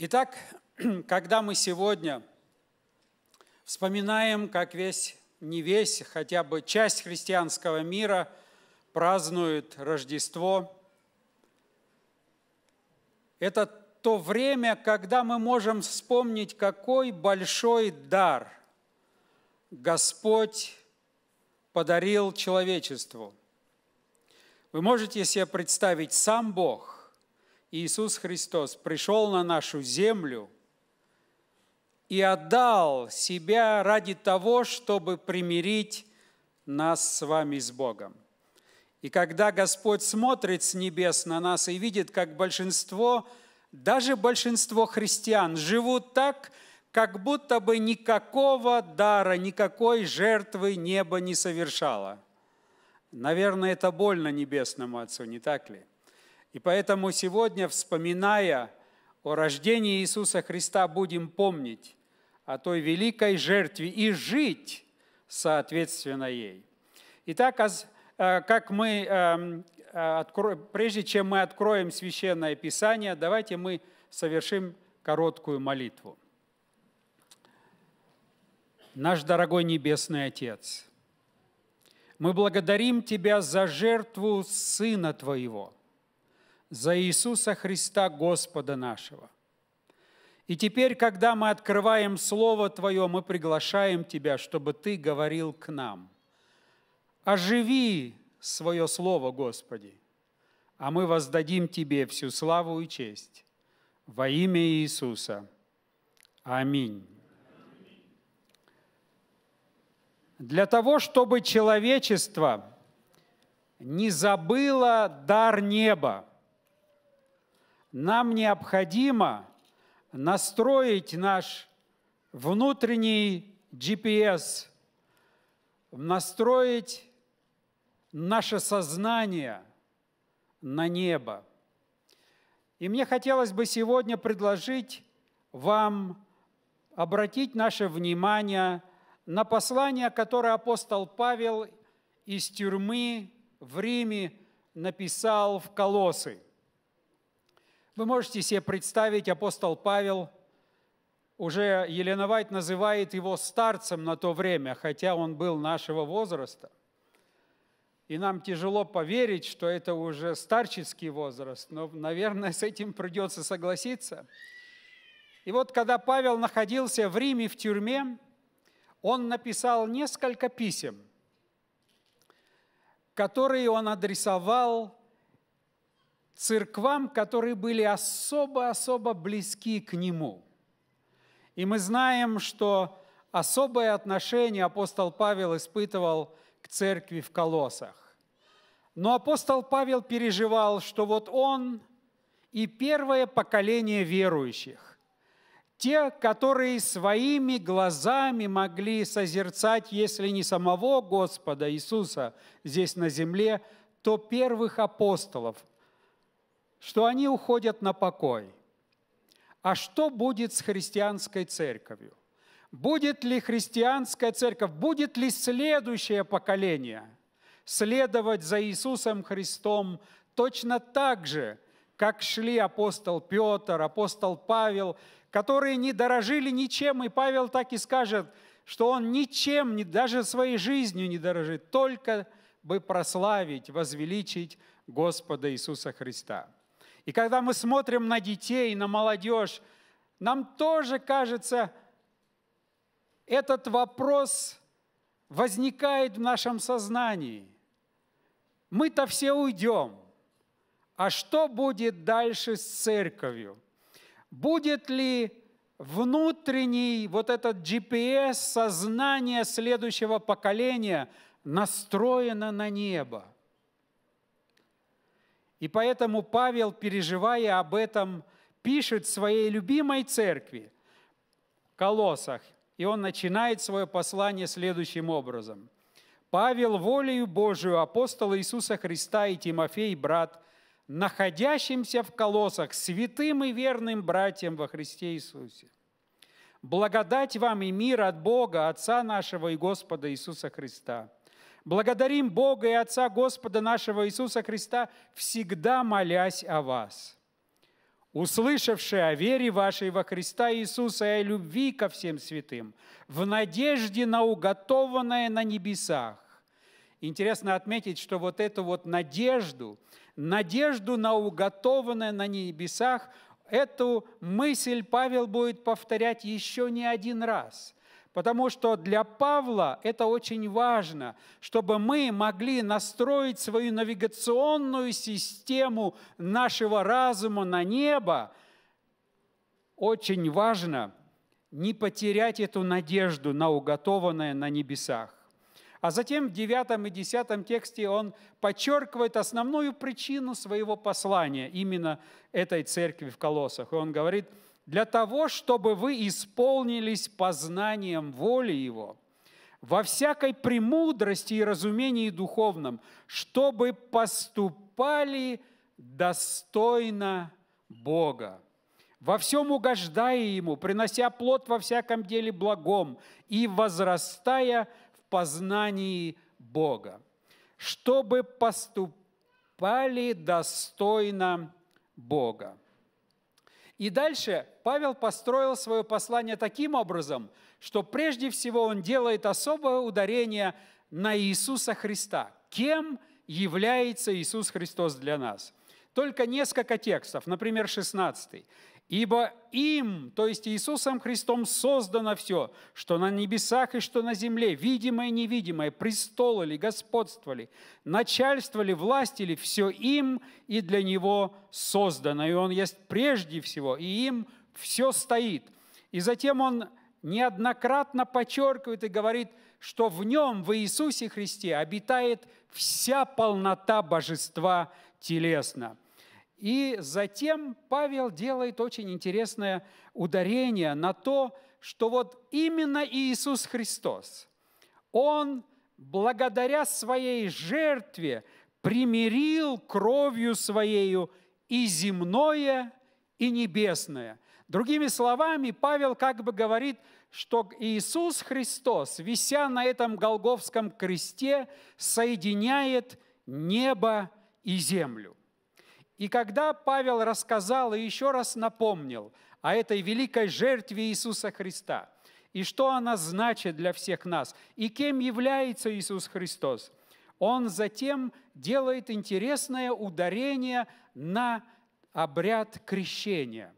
Итак, когда мы сегодня вспоминаем, как весь, не весь, хотя бы часть христианского мира празднует Рождество, это то время, когда мы можем вспомнить, какой большой дар Господь подарил человечеству. Вы можете себе представить, сам Бог – Иисус Христос пришел на нашу землю и отдал себя ради того, чтобы примирить нас с вами с Богом. И когда Господь смотрит с небес на нас и видит, как большинство, даже большинство христиан живут так, как будто бы никакого дара, никакой жертвы небо не совершало. Наверное, это больно небесному Отцу, не так ли? И поэтому сегодня, вспоминая о рождении Иисуса Христа, будем помнить о той великой жертве и жить соответственно ей. Итак, а э, как мы, эм, э, прежде чем мы откроем Священное Писание, давайте мы совершим короткую молитву. Наш дорогой Небесный Отец, мы благодарим Тебя за жертву Сына Твоего – за Иисуса Христа, Господа нашего. И теперь, когда мы открываем Слово Твое, мы приглашаем Тебя, чтобы Ты говорил к нам. Оживи свое Слово, Господи, а мы воздадим Тебе всю славу и честь. Во имя Иисуса. Аминь. Для того, чтобы человечество не забыло дар неба – нам необходимо настроить наш внутренний GPS, настроить наше сознание на небо. И мне хотелось бы сегодня предложить вам обратить наше внимание на послание, которое апостол Павел из тюрьмы в Риме написал в Колосы – вы можете себе представить, апостол Павел уже Еленовать называет его старцем на то время, хотя он был нашего возраста. И нам тяжело поверить, что это уже старческий возраст, но, наверное, с этим придется согласиться. И вот когда Павел находился в Риме в тюрьме, он написал несколько писем, которые он адресовал церквам, которые были особо-особо близки к нему. И мы знаем, что особое отношение апостол Павел испытывал к церкви в Колосах. Но апостол Павел переживал, что вот он и первое поколение верующих, те, которые своими глазами могли созерцать, если не самого Господа Иисуса здесь на земле, то первых апостолов, что они уходят на покой. А что будет с христианской церковью? Будет ли христианская церковь, будет ли следующее поколение следовать за Иисусом Христом точно так же, как шли апостол Петр, апостол Павел, которые не дорожили ничем, и Павел так и скажет, что он ничем, даже своей жизнью не дорожит, только бы прославить, возвеличить Господа Иисуса Христа. И когда мы смотрим на детей, на молодежь, нам тоже кажется, этот вопрос возникает в нашем сознании. Мы-то все уйдем. А что будет дальше с церковью? Будет ли внутренний вот этот GPS сознания следующего поколения настроено на небо? И поэтому Павел, переживая об этом, пишет своей любимой церкви в Колоссах. И он начинает свое послание следующим образом. «Павел, волею Божию, апостол Иисуса Христа и Тимофей, брат, находящимся в колоссах, святым и верным братьям во Христе Иисусе. Благодать вам и мир от Бога, Отца нашего и Господа Иисуса Христа» Благодарим Бога и Отца Господа нашего Иисуса Христа, всегда молясь о вас. Услышавшие о вере вашей во Христа Иисуса и о любви ко всем святым, в надежде на уготованное на небесах, Интересно отметить, что вот эту вот надежду, надежду на уготованное на небесах, эту мысль Павел будет повторять еще не один раз. Потому что для Павла это очень важно, чтобы мы могли настроить свою навигационную систему нашего разума на небо. Очень важно не потерять эту надежду на уготованное на небесах. А затем в 9 и 10 тексте он подчеркивает основную причину своего послания именно этой церкви в Колоссах. И он говорит – для того, чтобы вы исполнились познанием воли Его, во всякой премудрости и разумении духовном, чтобы поступали достойно Бога, во всем угождая Ему, принося плод во всяком деле благом и возрастая в познании Бога, чтобы поступали достойно Бога. И дальше Павел построил свое послание таким образом, что прежде всего он делает особое ударение на Иисуса Христа. Кем является Иисус Христос для нас? Только несколько текстов, например, 16. Ибо им, то есть Иисусом Христом, создано все, что на небесах и что на земле, видимое и невидимое, престолы ли, господство ли, начальство ли, власть ли, все им и для Него создано. И Он есть прежде всего, и им все стоит. И затем Он неоднократно подчеркивает и говорит, что в Нем, в Иисусе Христе, обитает вся полнота Божества телесно – и затем Павел делает очень интересное ударение на то, что вот именно Иисус Христос, Он благодаря своей жертве примирил кровью Своею и земное, и небесное. Другими словами, Павел как бы говорит, что Иисус Христос, вися на этом Голговском кресте, соединяет небо и землю. И когда Павел рассказал и еще раз напомнил о этой великой жертве Иисуса Христа, и что она значит для всех нас, и кем является Иисус Христос, он затем делает интересное ударение на обряд крещения.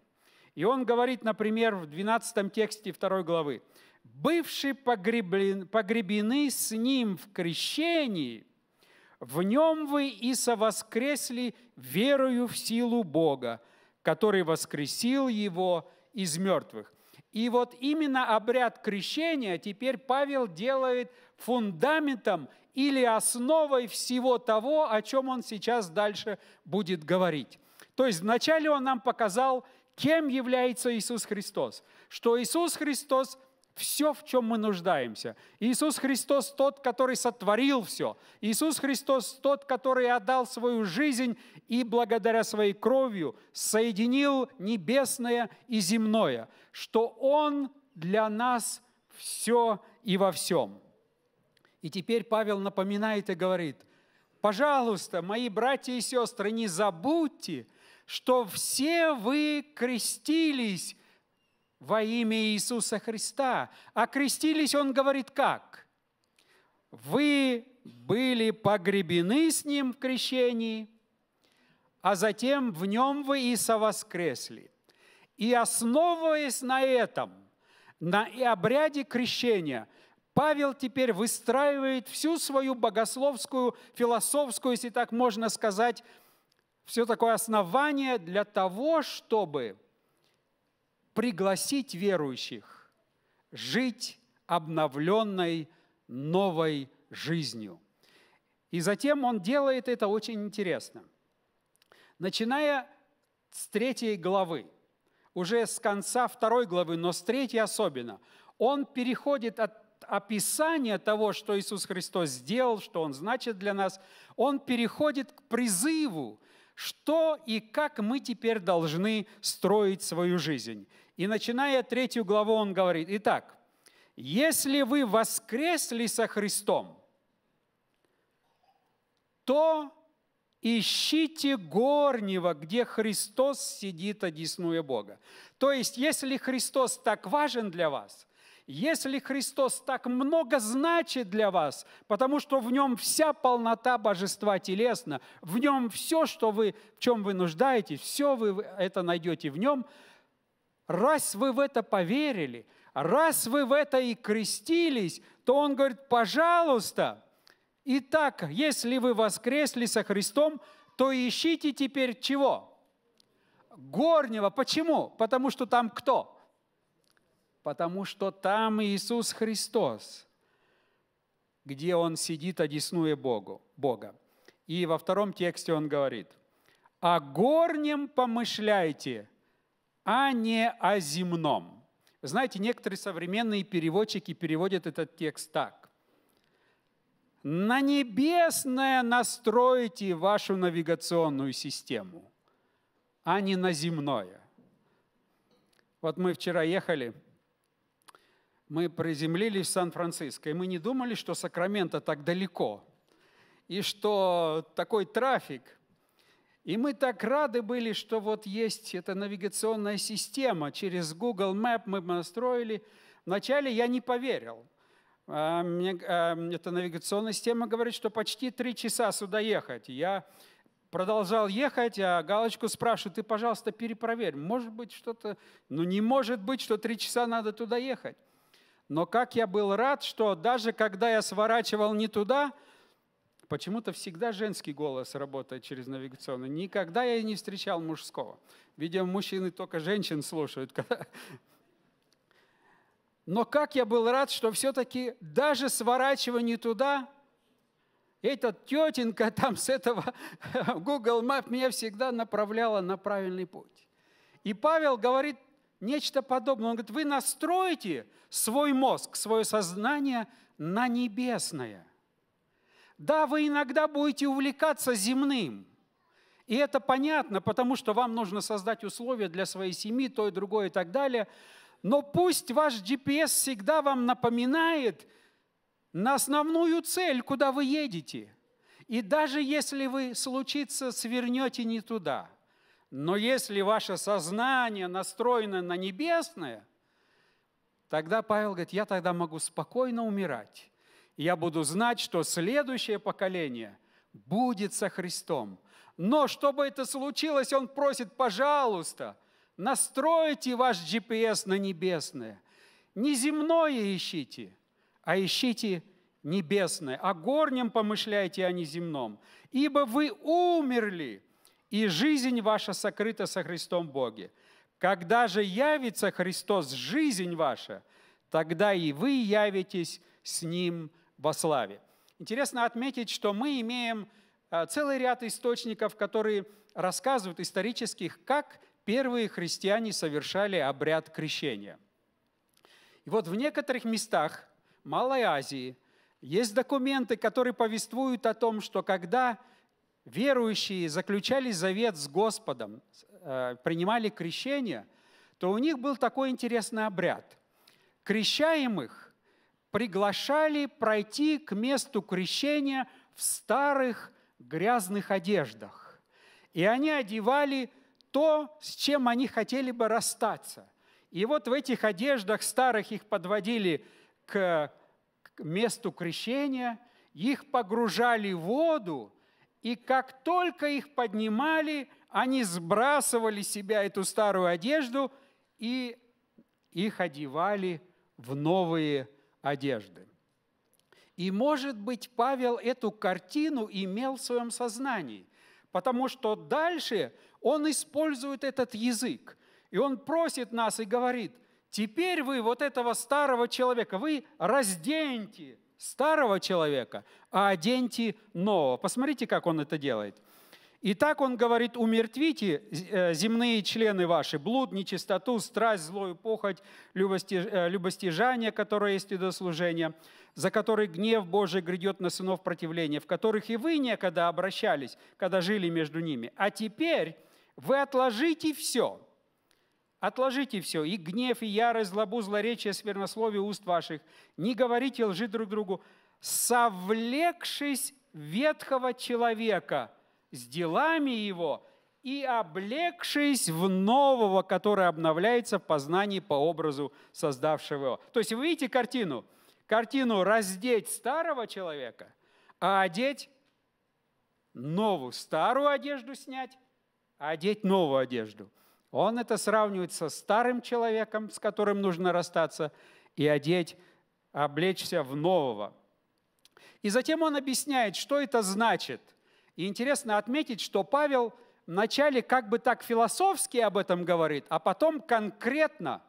И он говорит, например, в 12 тексте 2 главы, «Бывшие погреблены, погребены с ним в крещении, в нем вы и совоскресли верою в силу Бога, который воскресил его из мертвых. И вот именно обряд крещения теперь Павел делает фундаментом или основой всего того, о чем он сейчас дальше будет говорить. То есть вначале он нам показал, кем является Иисус Христос, что Иисус Христос – все, в чем мы нуждаемся. Иисус Христос тот, который сотворил все. Иисус Христос тот, который отдал свою жизнь и благодаря своей кровью соединил небесное и земное, что Он для нас все и во всем. И теперь Павел напоминает и говорит, пожалуйста, мои братья и сестры, не забудьте, что все вы крестились во имя Иисуса Христа. А крестились, он говорит, как? Вы были погребены с ним в крещении, а затем в нем вы и совоскресли. И основываясь на этом, на обряде крещения, Павел теперь выстраивает всю свою богословскую, философскую, если так можно сказать, все такое основание для того, чтобы – пригласить верующих жить обновленной новой жизнью. И затем он делает это очень интересно. Начиная с третьей главы, уже с конца второй главы, но с третьей особенно, он переходит от описания того, что Иисус Христос сделал, что Он значит для нас, он переходит к призыву, что и как мы теперь должны строить свою жизнь. И начиная третью главу он говорит, итак, если вы воскресли со Христом, то ищите горнего, где Христос сидит, одесную Бога. То есть, если Христос так важен для вас, если Христос так много значит для вас, потому что в нем вся полнота божества телесна, в нем все, что вы, в чем вы нуждаетесь, все вы это найдете в нем, раз вы в это поверили, раз вы в это и крестились, то он говорит, пожалуйста, итак, если вы воскресли со Христом, то ищите теперь чего? Горнего. Почему? Потому что там кто? потому что там Иисус Христос, где Он сидит, одесную Богу, Бога. И во втором тексте Он говорит, «О горнем помышляйте, а не о земном». Знаете, некоторые современные переводчики переводят этот текст так. На небесное настройте вашу навигационную систему, а не на земное. Вот мы вчера ехали – мы приземлились в Сан-Франциско, и мы не думали, что Сакраменто так далеко, и что такой трафик. И мы так рады были, что вот есть эта навигационная система. Через Google Map мы настроили. Вначале я не поверил. А, мне, а, эта навигационная система говорит, что почти три часа сюда ехать. Я продолжал ехать, а галочку спрашиваю, ты, пожалуйста, перепроверь, может быть что-то, ну не может быть, что три часа надо туда ехать. Но как я был рад, что даже когда я сворачивал не туда, почему-то всегда женский голос работает через навигационный. Никогда я не встречал мужского. Видимо, мужчины только женщин слушают. Когда... Но как я был рад, что все-таки даже сворачивая не туда, этот тетенька там с этого Google Map меня всегда направляла на правильный путь. И Павел говорит, нечто подобное. Он говорит, вы настроите свой мозг, свое сознание на небесное. Да, вы иногда будете увлекаться земным. И это понятно, потому что вам нужно создать условия для своей семьи, то и другое и так далее. Но пусть ваш GPS всегда вам напоминает на основную цель, куда вы едете. И даже если вы случится, свернете не туда – но если ваше сознание настроено на небесное, тогда Павел говорит, я тогда могу спокойно умирать. я буду знать, что следующее поколение будет со Христом. Но чтобы это случилось, он просит, пожалуйста, настройте ваш GPS на небесное. Не земное ищите, а ищите небесное. О а горнем помышляйте, а не земном. Ибо вы умерли, и жизнь ваша сокрыта со Христом Боге. Когда же явится Христос, жизнь ваша, тогда и вы явитесь с Ним во славе. Интересно отметить, что мы имеем э, целый ряд источников, которые рассказывают исторических, как первые христиане совершали обряд крещения. И вот в некоторых местах Малой Азии есть документы, которые повествуют о том, что когда верующие заключали завет с Господом, э, принимали крещение, то у них был такой интересный обряд. Крещаемых приглашали пройти к месту крещения в старых грязных одеждах. И они одевали то, с чем они хотели бы расстаться. И вот в этих одеждах старых их подводили к, месту крещения, их погружали в воду, и как только их поднимали, они сбрасывали себя эту старую одежду и их одевали в новые одежды. И, может быть, Павел эту картину имел в своем сознании, потому что дальше он использует этот язык, и он просит нас и говорит, теперь вы вот этого старого человека, вы разденьте, старого человека, а оденьте нового. Посмотрите, как он это делает. И так он говорит, умертвите э, земные члены ваши, блуд, нечистоту, страсть, злую похоть, э, любостяжание, которое есть идослужение, за который гнев Божий грядет на сынов противления, в которых и вы некогда обращались, когда жили между ними. А теперь вы отложите все – Отложите все, и гнев, и ярость, злобу, злоречие, свернословие уст ваших. Не говорите лжи друг другу, совлекшись ветхого человека с делами его и облегшись в нового, который обновляется в познании по образу создавшего его. То есть вы видите картину? Картину раздеть старого человека, а одеть новую, старую одежду снять, а одеть новую одежду – он это сравнивает со старым человеком, с которым нужно расстаться, и одеть, облечься в нового. И затем он объясняет, что это значит. И интересно отметить, что Павел вначале как бы так философски об этом говорит, а потом конкретно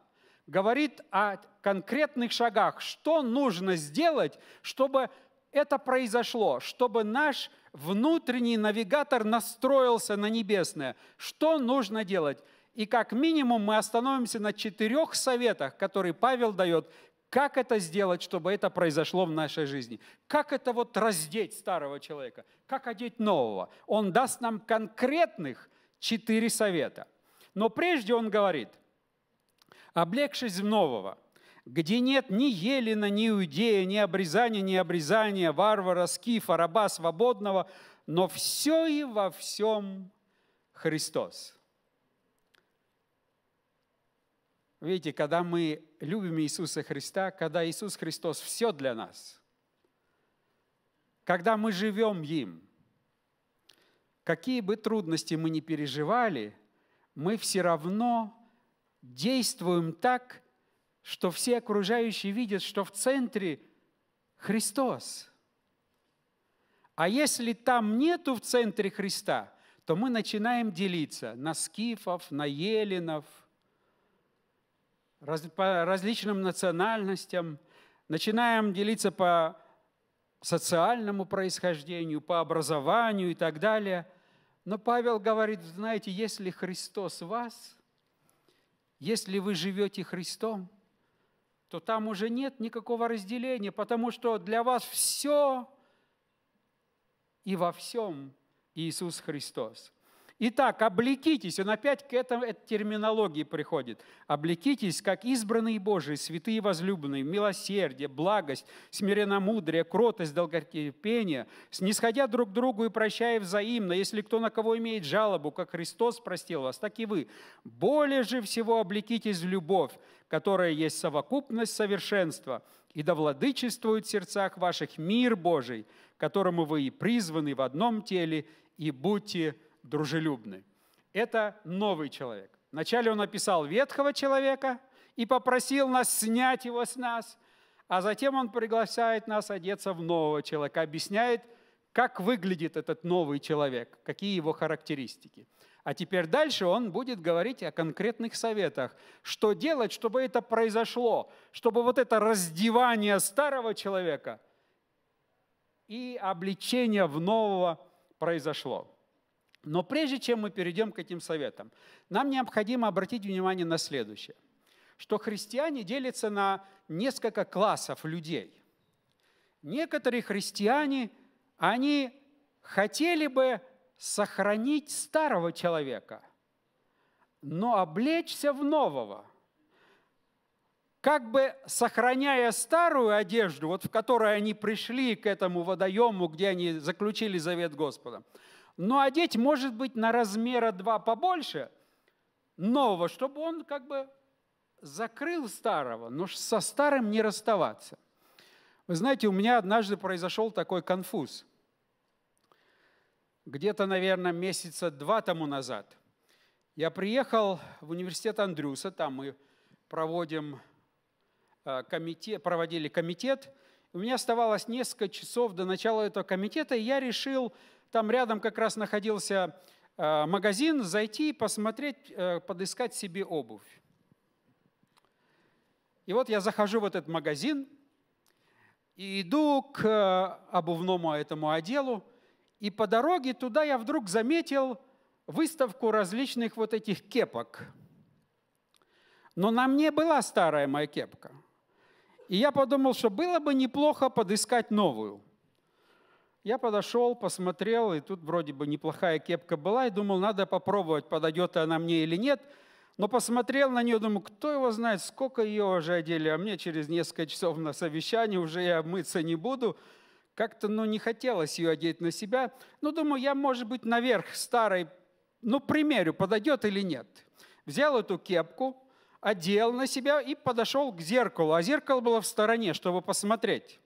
говорит о конкретных шагах, что нужно сделать, чтобы это произошло, чтобы наш внутренний навигатор настроился на небесное. Что нужно делать? И как минимум мы остановимся на четырех советах, которые Павел дает, как это сделать, чтобы это произошло в нашей жизни. Как это вот раздеть старого человека, как одеть нового. Он даст нам конкретных четыре совета. Но прежде он говорит, облегшись в нового, где нет ни Елена, ни Иудея, ни обрезания, ни обрезания, варвара, скифа, раба свободного, но все и во всем Христос. Видите, когда мы любим Иисуса Христа, когда Иисус Христос все для нас, когда мы живем им, какие бы трудности мы ни переживали, мы все равно действуем так, что все окружающие видят, что в центре Христос. А если там нету в центре Христа, то мы начинаем делиться на скифов, на еленов – раз, по различным национальностям, начинаем делиться по социальному происхождению, по образованию и так далее. Но Павел говорит, знаете, если Христос вас, если вы живете Христом, то там уже нет никакого разделения, потому что для вас все и во всем Иисус Христос. Итак, облекитесь, он опять к этому, этой терминологии приходит. Облекитесь, как избранные Божии, святые возлюбленные, милосердие, благость, смиренномудрие, кротость, долготерпение, снисходя друг другу и прощая взаимно, если кто на кого имеет жалобу, как Христос простил вас, так и вы. Более же всего облекитесь в любовь, которая есть совокупность совершенства, и да владычествует в сердцах ваших мир Божий, которому вы и призваны в одном теле, и будьте дружелюбный. Это новый человек. Вначале он описал ветхого человека и попросил нас снять его с нас, а затем он приглашает нас одеться в нового человека, объясняет, как выглядит этот новый человек, какие его характеристики. А теперь дальше он будет говорить о конкретных советах, что делать, чтобы это произошло, чтобы вот это раздевание старого человека и обличение в нового произошло. Но прежде чем мы перейдем к этим советам, нам необходимо обратить внимание на следующее, что христиане делятся на несколько классов людей. Некоторые христиане, они хотели бы сохранить старого человека, но облечься в нового. Как бы сохраняя старую одежду, вот в которой они пришли к этому водоему, где они заключили завет Господа – но одеть, может быть, на размера два побольше нового, чтобы он как бы закрыл старого, но со старым не расставаться. Вы знаете, у меня однажды произошел такой конфуз. Где-то, наверное, месяца два тому назад я приехал в университет Андрюса, там мы проводим э, комитет, проводили комитет. У меня оставалось несколько часов до начала этого комитета, и я решил там рядом как раз находился э, магазин, зайти, и посмотреть, э, подыскать себе обувь. И вот я захожу в этот магазин и иду к э, обувному этому отделу, и по дороге туда я вдруг заметил выставку различных вот этих кепок. Но на мне была старая моя кепка. И я подумал, что было бы неплохо подыскать новую – я подошел, посмотрел, и тут вроде бы неплохая кепка была, и думал, надо попробовать, подойдет она мне или нет. Но посмотрел на нее, думаю, кто его знает, сколько ее уже одели, а мне через несколько часов на совещании уже я мыться не буду. Как-то, ну, не хотелось ее одеть на себя. Ну, думаю, я, может быть, наверх старой, ну, примерю, подойдет или нет. Взял эту кепку, одел на себя и подошел к зеркалу. А зеркало было в стороне, чтобы посмотреть.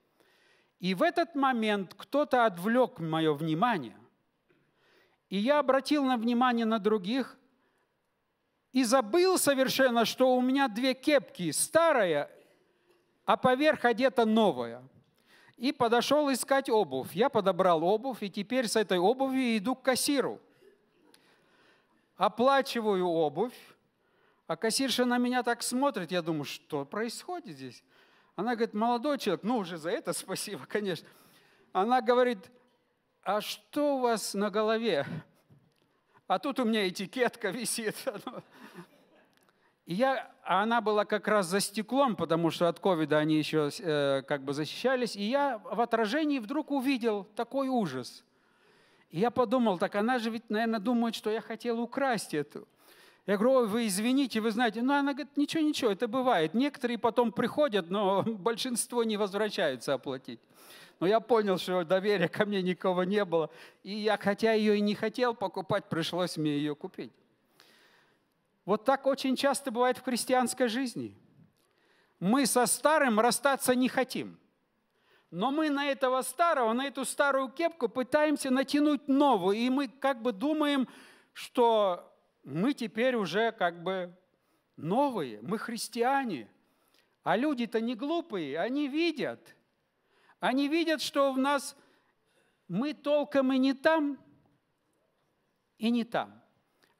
И в этот момент кто-то отвлек мое внимание, и я обратил на внимание на других и забыл совершенно, что у меня две кепки, старая, а поверх одета новая. И подошел искать обувь. Я подобрал обувь, и теперь с этой обувью иду к кассиру. Оплачиваю обувь, а кассирша на меня так смотрит, я думаю, что происходит здесь? Она говорит, молодой человек, ну уже за это спасибо, конечно. Она говорит, а что у вас на голове? А тут у меня этикетка висит. И я, а она была как раз за стеклом, потому что от ковида они еще э, как бы защищались. И я в отражении вдруг увидел такой ужас. И я подумал, так она же ведь, наверное, думает, что я хотел украсть эту. Я говорю, вы извините, вы знаете. Ну, она говорит, ничего, ничего, это бывает. Некоторые потом приходят, но большинство не возвращаются оплатить. Но я понял, что доверия ко мне никого не было. И я, хотя ее и не хотел покупать, пришлось мне ее купить. Вот так очень часто бывает в христианской жизни. Мы со старым расстаться не хотим. Но мы на этого старого, на эту старую кепку пытаемся натянуть новую. И мы как бы думаем, что мы теперь уже как бы новые, мы христиане. А люди-то не глупые, они видят. Они видят, что в нас мы толком и не там, и не там.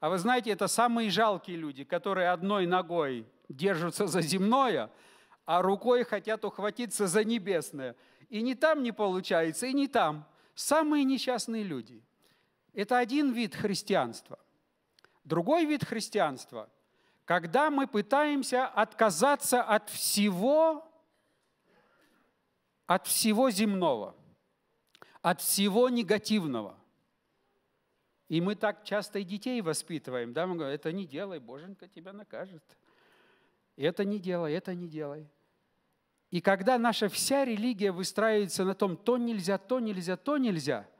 А вы знаете, это самые жалкие люди, которые одной ногой держатся за земное, а рукой хотят ухватиться за небесное. И не там не получается, и не там. Самые несчастные люди. Это один вид христианства. Другой вид христианства, когда мы пытаемся отказаться от всего, от всего земного, от всего негативного. И мы так часто и детей воспитываем, да, мы говорим, это не делай, Боженька тебя накажет. Это не делай, это не делай. И когда наша вся религия выстраивается на том, то нельзя, то нельзя, то нельзя –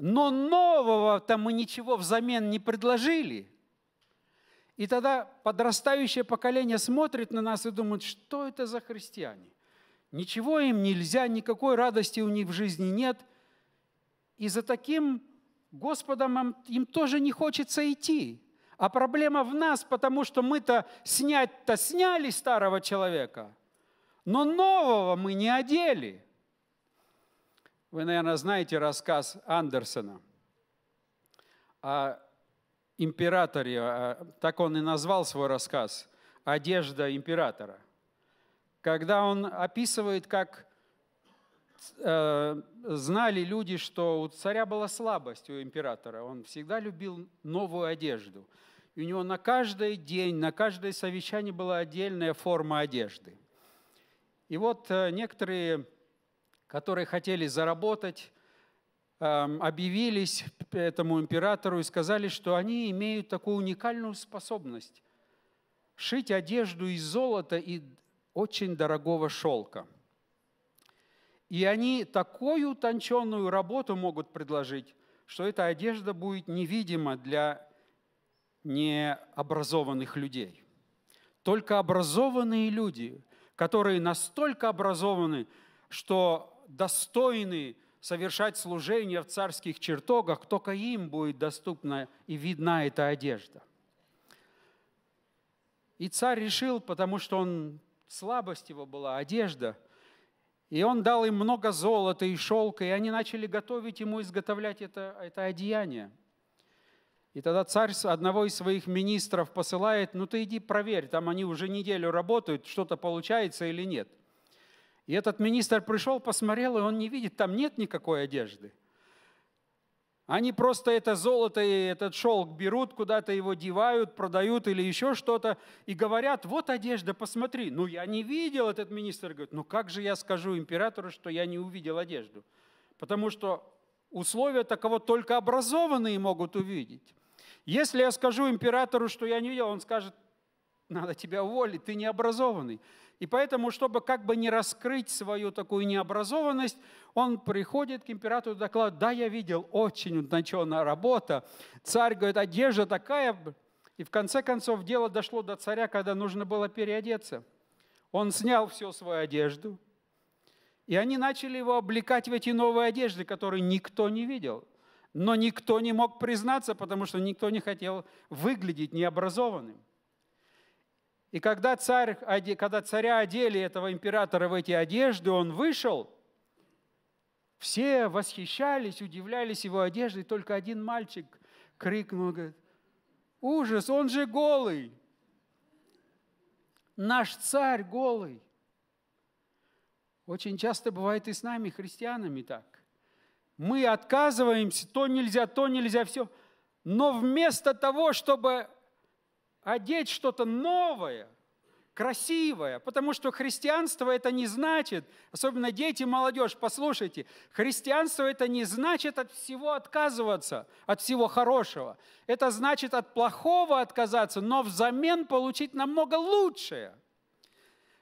но нового-то мы ничего взамен не предложили. И тогда подрастающее поколение смотрит на нас и думает, что это за христиане? Ничего им нельзя, никакой радости у них в жизни нет. И за таким Господом им тоже не хочется идти. А проблема в нас, потому что мы-то снять-то сняли старого человека, но нового мы не одели – вы, наверное, знаете рассказ Андерсона о императоре, так он и назвал свой рассказ «Одежда императора», когда он описывает, как э, знали люди, что у царя была слабость у императора. Он всегда любил новую одежду. И у него на каждый день, на каждое совещание была отдельная форма одежды. И вот э, некоторые которые хотели заработать, эм, объявились этому императору и сказали, что они имеют такую уникальную способность шить одежду из золота и очень дорогого шелка. И они такую утонченную работу могут предложить, что эта одежда будет невидима для необразованных людей. Только образованные люди, которые настолько образованы, что достойны совершать служение в царских чертогах, только им будет доступна и видна эта одежда. И царь решил, потому что он, слабость его была одежда, и он дал им много золота и шелка, и они начали готовить ему, изготовлять это, это одеяние. И тогда царь одного из своих министров посылает, ну ты иди проверь, там они уже неделю работают, что-то получается или нет. И этот министр пришел, посмотрел, и он не видит, там нет никакой одежды. Они просто это золото и этот шелк берут, куда-то его девают, продают или еще что-то, и говорят, вот одежда, посмотри. Ну, я не видел, этот министр говорит, ну как же я скажу императору, что я не увидел одежду? Потому что условия такого только образованные могут увидеть. Если я скажу императору, что я не видел, он скажет, надо тебя уволить, ты необразованный. И поэтому, чтобы как бы не раскрыть свою такую необразованность, он приходит к императору и докладывает, да, я видел, очень утонченная работа. Царь говорит, одежда такая. И в конце концов дело дошло до царя, когда нужно было переодеться. Он снял всю свою одежду, и они начали его облекать в эти новые одежды, которые никто не видел. Но никто не мог признаться, потому что никто не хотел выглядеть необразованным. И когда, царь, когда царя одели этого императора в эти одежды, он вышел, все восхищались, удивлялись его одеждой, только один мальчик крикнул, говорит, ужас, он же голый, наш царь голый. Очень часто бывает и с нами, христианами, так. Мы отказываемся, то нельзя, то нельзя, все. Но вместо того, чтобы одеть что-то новое, красивое, потому что христианство это не значит, особенно дети, молодежь, послушайте, христианство это не значит от всего отказываться, от всего хорошего. Это значит от плохого отказаться, но взамен получить намного лучшее.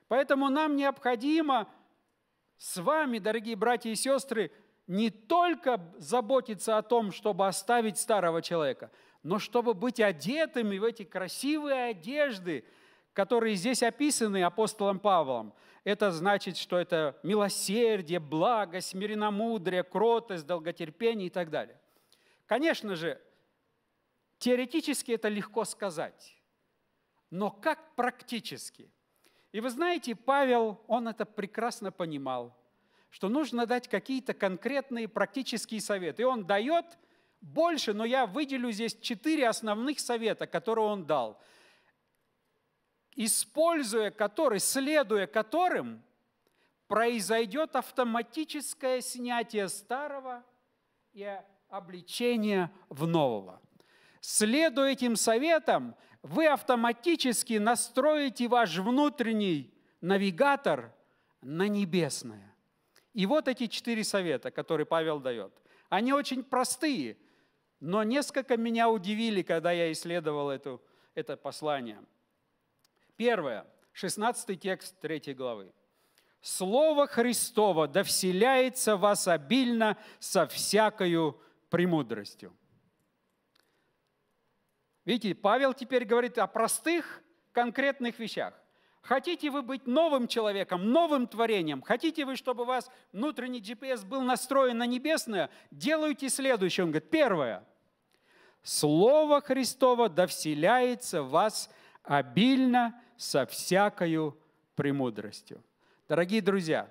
Поэтому нам необходимо с вами, дорогие братья и сестры, не только заботиться о том, чтобы оставить старого человека – но чтобы быть одетыми в эти красивые одежды, которые здесь описаны апостолом Павлом, это значит, что это милосердие, благость, смиренномудрие, кротость, долготерпение и так далее. Конечно же, теоретически это легко сказать, но как практически? И вы знаете, Павел, он это прекрасно понимал, что нужно дать какие-то конкретные практические советы. И он дает – больше, но я выделю здесь четыре основных совета, которые он дал, используя которые, следуя которым, произойдет автоматическое снятие старого и обличение в нового. Следуя этим советам, вы автоматически настроите ваш внутренний навигатор на небесное. И вот эти четыре совета, которые Павел дает, они очень простые – но несколько меня удивили, когда я исследовал эту, это послание. Первое, 16 текст 3 главы. «Слово Христово да вселяется в вас обильно со всякою премудростью». Видите, Павел теперь говорит о простых конкретных вещах. Хотите вы быть новым человеком, новым творением? Хотите вы, чтобы у вас внутренний GPS был настроен на небесное? Делайте следующее. Он говорит, первое. Слово Христово да в вас обильно со всякою премудростью. Дорогие друзья,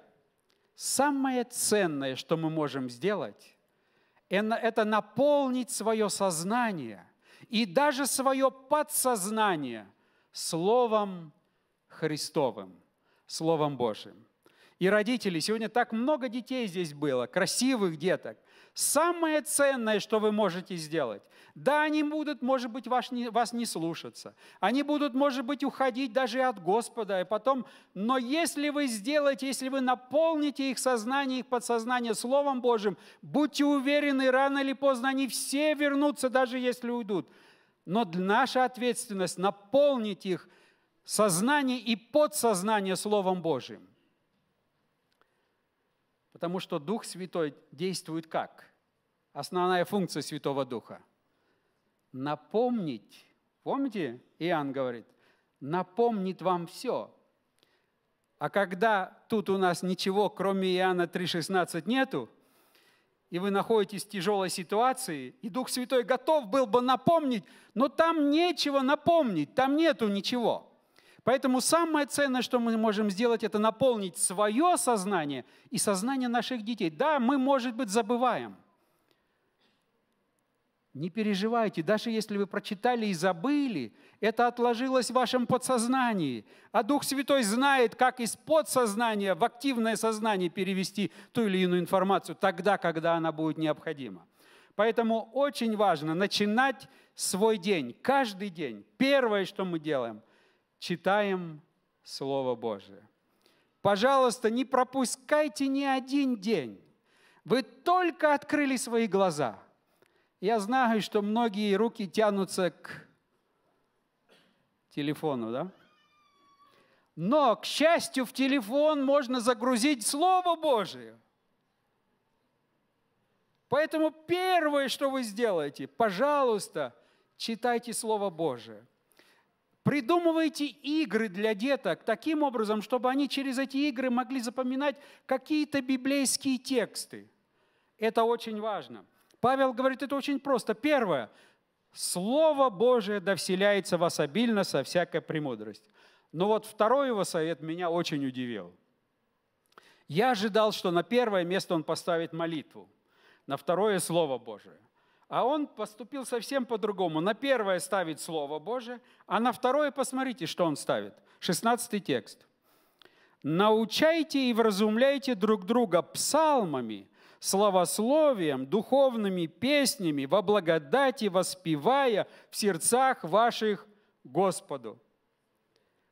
самое ценное, что мы можем сделать, это наполнить свое сознание и даже свое подсознание словом Христовым, Словом Божьим. И родители, сегодня так много детей здесь было, красивых деток. Самое ценное, что вы можете сделать. Да, они будут, может быть, вас не, вас не слушаться. Они будут, может быть, уходить даже от Господа. И потом, но если вы сделаете, если вы наполните их сознание, их подсознание Словом Божьим, будьте уверены, рано или поздно они все вернутся, даже если уйдут. Но наша ответственность – наполнить их – сознание и подсознание Словом Божьим. Потому что Дух Святой действует как? Основная функция Святого Духа. Напомнить. Помните, Иоанн говорит, напомнит вам все. А когда тут у нас ничего, кроме Иоанна 3,16 нету, и вы находитесь в тяжелой ситуации, и Дух Святой готов был бы напомнить, но там нечего напомнить, там нету ничего – Поэтому самое ценное, что мы можем сделать, это наполнить свое сознание и сознание наших детей. Да, мы, может быть, забываем. Не переживайте, даже если вы прочитали и забыли, это отложилось в вашем подсознании. А Дух Святой знает, как из подсознания в активное сознание перевести ту или иную информацию тогда, когда она будет необходима. Поэтому очень важно начинать свой день, каждый день. Первое, что мы делаем, читаем Слово Божие. Пожалуйста, не пропускайте ни один день. Вы только открыли свои глаза. Я знаю, что многие руки тянутся к телефону, да? Но, к счастью, в телефон можно загрузить Слово Божие. Поэтому первое, что вы сделаете, пожалуйста, читайте Слово Божие – Придумывайте игры для деток таким образом, чтобы они через эти игры могли запоминать какие-то библейские тексты. Это очень важно. Павел говорит, это очень просто. Первое. Слово Божие довселяется вас обильно со всякой премудростью. Но вот второй его совет меня очень удивил. Я ожидал, что на первое место он поставит молитву, на второе – Слово Божие. А он поступил совсем по-другому. На первое ставит Слово Божие, а на второе посмотрите, что он ставит. 16 текст. «Научайте и вразумляйте друг друга псалмами, словословием, духовными песнями, во благодати воспевая в сердцах ваших Господу».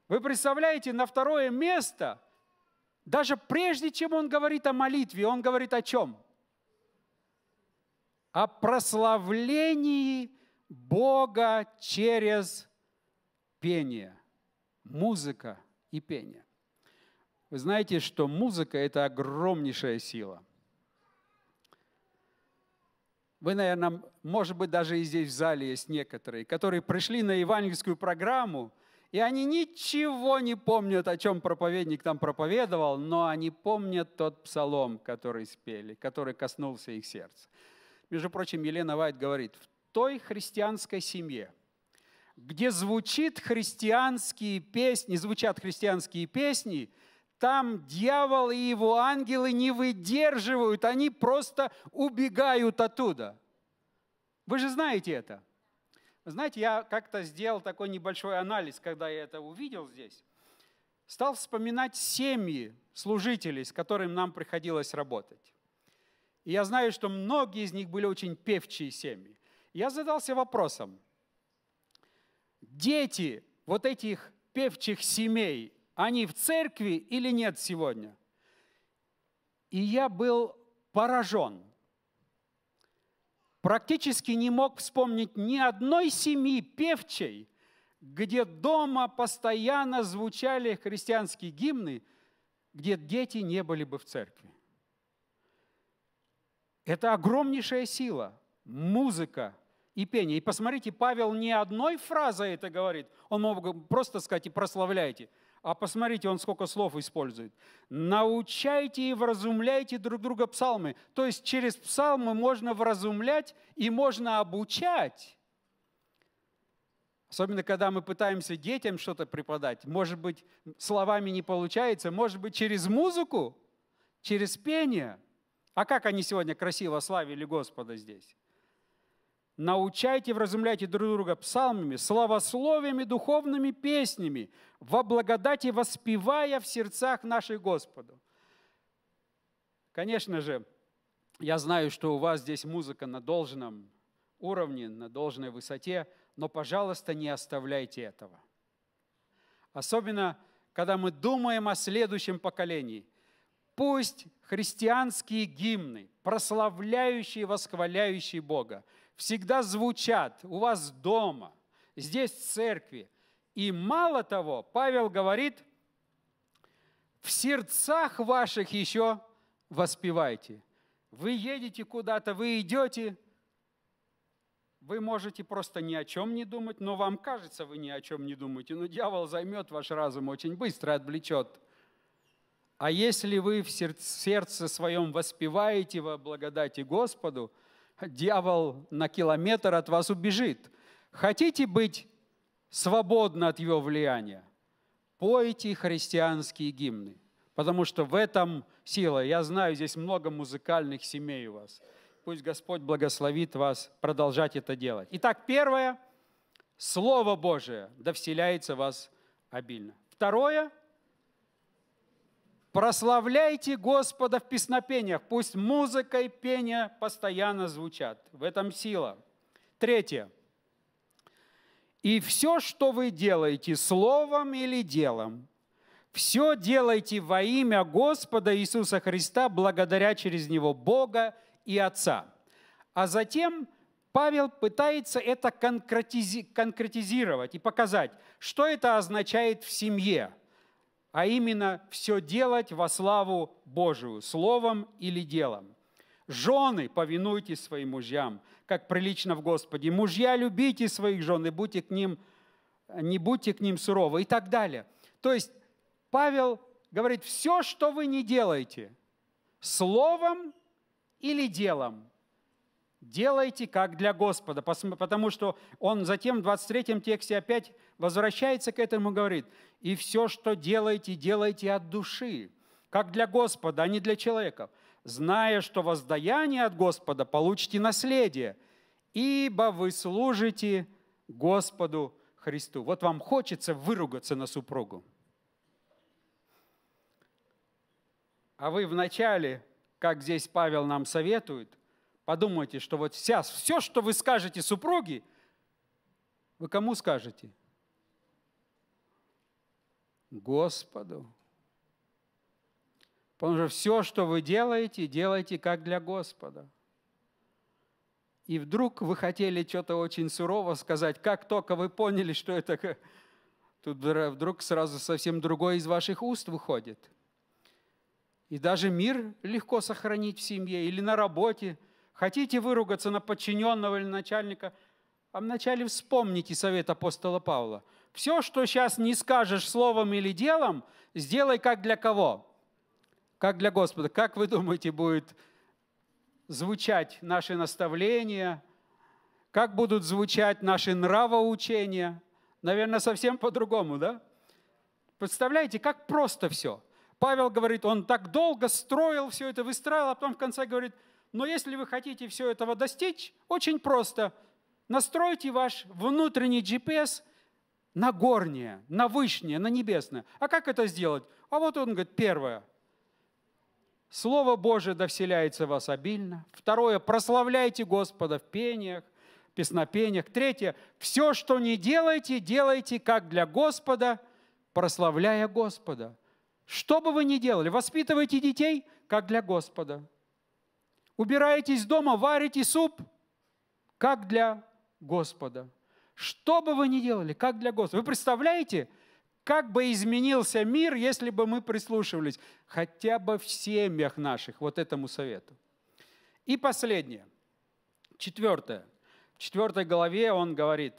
Вы представляете, на второе место, даже прежде чем он говорит о молитве, он говорит о чем – о прославлении Бога через пение, музыка и пение. Вы знаете, что музыка – это огромнейшая сила. Вы, наверное, может быть, даже и здесь в зале есть некоторые, которые пришли на евангельскую программу, и они ничего не помнят, о чем проповедник там проповедовал, но они помнят тот псалом, который спели, который коснулся их сердца. Между прочим, Елена Вайт говорит, в той христианской семье, где звучит христианские песни, звучат христианские песни, там дьявол и его ангелы не выдерживают, они просто убегают оттуда. Вы же знаете это. Знаете, я как-то сделал такой небольшой анализ, когда я это увидел здесь. Стал вспоминать семьи служителей, с которыми нам приходилось работать. И я знаю, что многие из них были очень певчие семьи. Я задался вопросом, дети вот этих певчих семей, они в церкви или нет сегодня? И я был поражен. Практически не мог вспомнить ни одной семьи певчей, где дома постоянно звучали христианские гимны, где дети не были бы в церкви. Это огромнейшая сила, музыка и пение. И посмотрите, Павел не одной фразой это говорит, он мог просто сказать и прославляйте. А посмотрите, он сколько слов использует. Научайте и вразумляйте друг друга псалмы. То есть через псалмы можно вразумлять и можно обучать. Особенно, когда мы пытаемся детям что-то преподать. Может быть, словами не получается, может быть, через музыку, через пение – а как они сегодня красиво славили Господа здесь? Научайте, вразумляйте друг друга псалмами, словословиями, духовными песнями, во благодати воспевая в сердцах наших Господу. Конечно же, я знаю, что у вас здесь музыка на должном уровне, на должной высоте, но, пожалуйста, не оставляйте этого. Особенно, когда мы думаем о следующем поколении – Пусть христианские гимны, прославляющие, и восхваляющие Бога, всегда звучат у вас дома, здесь в церкви. И мало того, Павел говорит, в сердцах ваших еще воспевайте. Вы едете куда-то, вы идете, вы можете просто ни о чем не думать, но вам кажется, вы ни о чем не думаете, но дьявол займет ваш разум очень быстро, отвлечет – а если вы в сердце своем воспеваете во благодати Господу, дьявол на километр от вас убежит. Хотите быть свободны от его влияния? Пойте христианские гимны, потому что в этом сила. Я знаю, здесь много музыкальных семей у вас. Пусть Господь благословит вас продолжать это делать. Итак, первое – Слово Божие да вселяется в вас обильно. Второе – Прославляйте Господа в песнопениях, пусть музыка и пение постоянно звучат. В этом сила. Третье. И все, что вы делаете, словом или делом, все делайте во имя Господа Иисуса Христа, благодаря через Него Бога и Отца. А затем Павел пытается это конкретизировать и показать, что это означает в семье – а именно все делать во славу Божию, словом или делом. Жены, повинуйтесь своим мужьям, как прилично в Господе. Мужья, любите своих жен и будьте к ним, не будьте к ним суровы и так далее. То есть Павел говорит, все, что вы не делаете, словом или делом, делайте как для Господа, потому что он затем в 23 тексте опять возвращается к этому и говорит, «И все, что делаете, делайте от души, как для Господа, а не для человека, зная, что воздаяние от Господа получите наследие, ибо вы служите Господу Христу». Вот вам хочется выругаться на супругу. А вы вначале, как здесь Павел нам советует, подумайте, что вот сейчас все, что вы скажете супруге, вы кому скажете? – Господу. Потому что все, что вы делаете, делайте как для Господа. И вдруг вы хотели что-то очень сурово сказать, как только вы поняли, что это... Тут вдруг сразу совсем другое из ваших уст выходит. И даже мир легко сохранить в семье или на работе. Хотите выругаться на подчиненного или начальника – а вначале вспомните совет апостола Павла. Все, что сейчас не скажешь словом или делом, сделай как для кого? Как для Господа. Как вы думаете, будет звучать наши наставления? Как будут звучать наши нравоучения? Наверное, совсем по-другому, да? Представляете, как просто все. Павел говорит, он так долго строил все это, выстраивал, а потом в конце говорит, но если вы хотите все этого достичь, очень просто – Настройте ваш внутренний GPS на горнее, на вышнее, на небесное. А как это сделать? А вот он говорит, первое, Слово Божие довселяется вселяется в вас обильно. Второе, прославляйте Господа в пениях, песнопениях. Третье, все, что не делаете, делайте как для Господа, прославляя Господа. Что бы вы ни делали, воспитывайте детей, как для Господа. Убираетесь дома, варите суп, как для Господа. Что бы вы ни делали, как для Господа. Вы представляете, как бы изменился мир, если бы мы прислушивались хотя бы в семьях наших вот этому совету. И последнее, четвертое. В четвертой главе он говорит,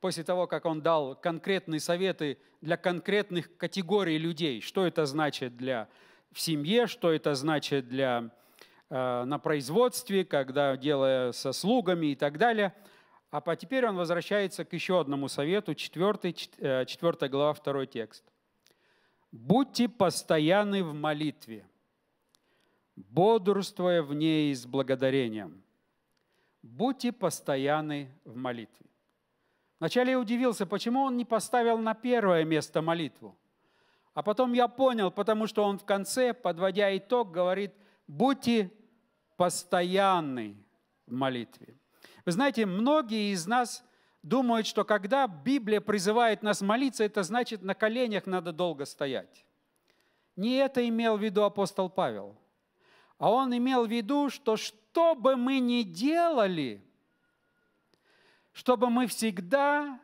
после того, как он дал конкретные советы для конкретных категорий людей, что это значит для в семье, что это значит для, э, на производстве, когда дело со слугами и так далее – а по теперь он возвращается к еще одному совету, 4, 4 э, глава, 2 текст. «Будьте постоянны в молитве, бодрствуя в ней с благодарением». Будьте постоянны в молитве. Вначале я удивился, почему он не поставил на первое место молитву. А потом я понял, потому что он в конце, подводя итог, говорит, будьте постоянны в молитве. Вы знаете, многие из нас думают, что когда Библия призывает нас молиться, это значит, на коленях надо долго стоять. Не это имел в виду апостол Павел, а он имел в виду, что что бы мы ни делали, чтобы мы всегда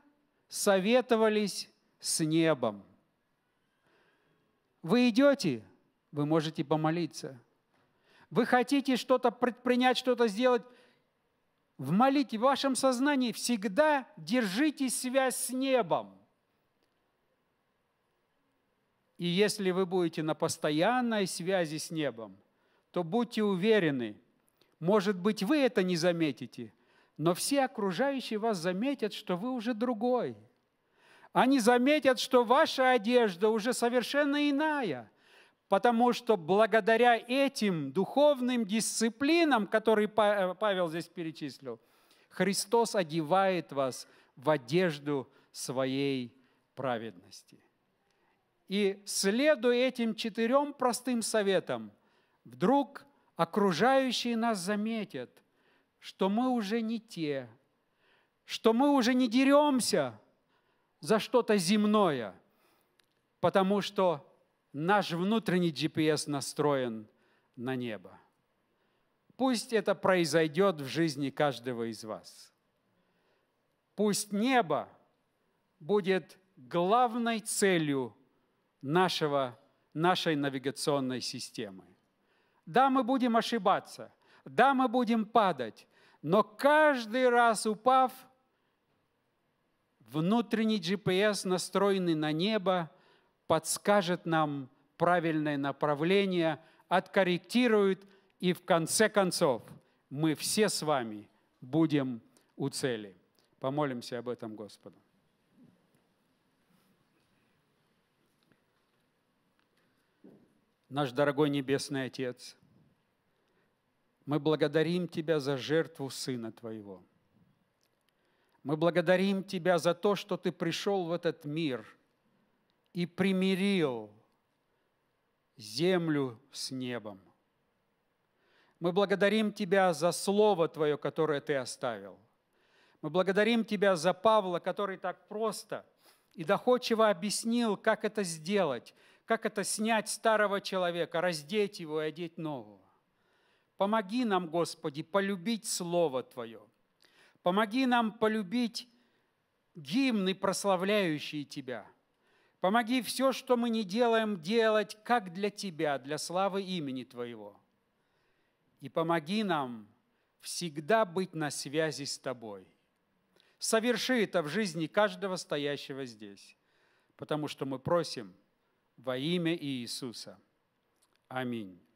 советовались с небом. Вы идете, вы можете помолиться. Вы хотите что-то предпринять, что-то сделать, в молитве, в вашем сознании всегда держите связь с небом. И если вы будете на постоянной связи с небом, то будьте уверены, может быть, вы это не заметите, но все окружающие вас заметят, что вы уже другой. Они заметят, что ваша одежда уже совершенно иная потому что благодаря этим духовным дисциплинам, которые э, Павел здесь перечислил, Христос одевает вас в одежду своей праведности. И следуя этим четырем простым советам, вдруг окружающие нас заметят, что мы уже не те, что мы уже не деремся за что-то земное, потому что наш внутренний GPS настроен на небо. Пусть это произойдет в жизни каждого из вас. Пусть небо будет главной целью нашего, нашей навигационной системы. Да, мы будем ошибаться, да, мы будем падать, но каждый раз упав, внутренний GPS, настроенный на небо – подскажет нам правильное направление, откорректирует, и в конце концов мы все с вами будем у цели. Помолимся об этом Господу. Наш дорогой Небесный Отец, мы благодарим Тебя за жертву Сына Твоего. Мы благодарим Тебя за то, что Ты пришел в этот мир – и примирил землю с небом. Мы благодарим Тебя за Слово Твое, которое Ты оставил. Мы благодарим Тебя за Павла, который так просто и доходчиво объяснил, как это сделать, как это снять старого человека, раздеть его и одеть нового. Помоги нам, Господи, полюбить Слово Твое. Помоги нам полюбить гимны, прославляющие Тебя. Помоги все, что мы не делаем, делать как для Тебя, для славы имени Твоего. И помоги нам всегда быть на связи с Тобой. Соверши это в жизни каждого стоящего здесь, потому что мы просим во имя Иисуса. Аминь.